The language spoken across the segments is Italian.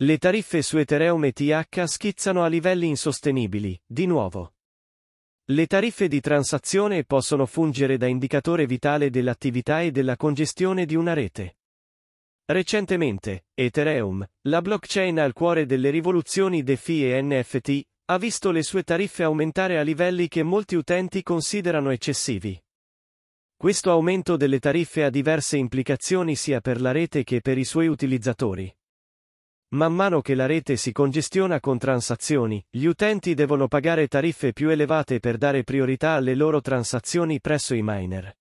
Le tariffe su Ethereum e TH schizzano a livelli insostenibili, di nuovo. Le tariffe di transazione possono fungere da indicatore vitale dell'attività e della congestione di una rete. Recentemente, Ethereum, la blockchain al cuore delle rivoluzioni DeFi e NFT, ha visto le sue tariffe aumentare a livelli che molti utenti considerano eccessivi. Questo aumento delle tariffe ha diverse implicazioni sia per la rete che per i suoi utilizzatori. Man mano che la rete si congestiona con transazioni, gli utenti devono pagare tariffe più elevate per dare priorità alle loro transazioni presso i miner.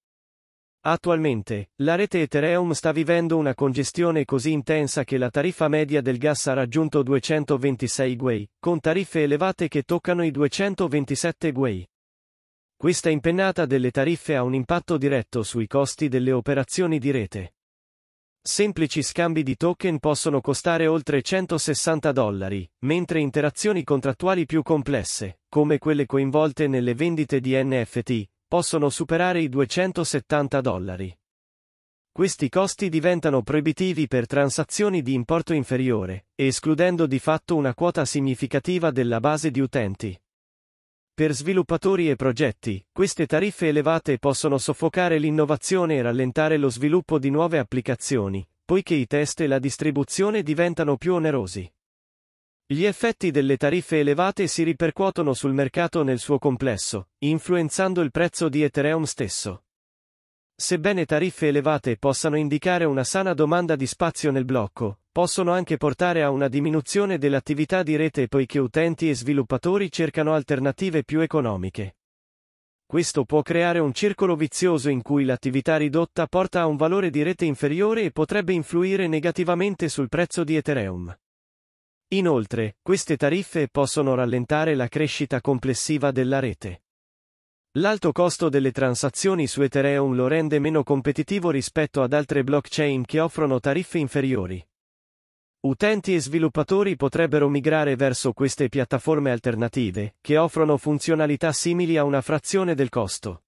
Attualmente, la rete Ethereum sta vivendo una congestione così intensa che la tariffa media del gas ha raggiunto 226 Gwei, con tariffe elevate che toccano i 227 Gwei. Questa impennata delle tariffe ha un impatto diretto sui costi delle operazioni di rete. Semplici scambi di token possono costare oltre 160 dollari, mentre interazioni contrattuali più complesse, come quelle coinvolte nelle vendite di NFT, possono superare i 270 dollari. Questi costi diventano proibitivi per transazioni di importo inferiore, escludendo di fatto una quota significativa della base di utenti. Per sviluppatori e progetti, queste tariffe elevate possono soffocare l'innovazione e rallentare lo sviluppo di nuove applicazioni, poiché i test e la distribuzione diventano più onerosi. Gli effetti delle tariffe elevate si ripercuotono sul mercato nel suo complesso, influenzando il prezzo di Ethereum stesso. Sebbene tariffe elevate possano indicare una sana domanda di spazio nel blocco, possono anche portare a una diminuzione dell'attività di rete poiché utenti e sviluppatori cercano alternative più economiche. Questo può creare un circolo vizioso in cui l'attività ridotta porta a un valore di rete inferiore e potrebbe influire negativamente sul prezzo di Ethereum. Inoltre, queste tariffe possono rallentare la crescita complessiva della rete. L'alto costo delle transazioni su Ethereum lo rende meno competitivo rispetto ad altre blockchain che offrono tariffe inferiori. Utenti e sviluppatori potrebbero migrare verso queste piattaforme alternative, che offrono funzionalità simili a una frazione del costo.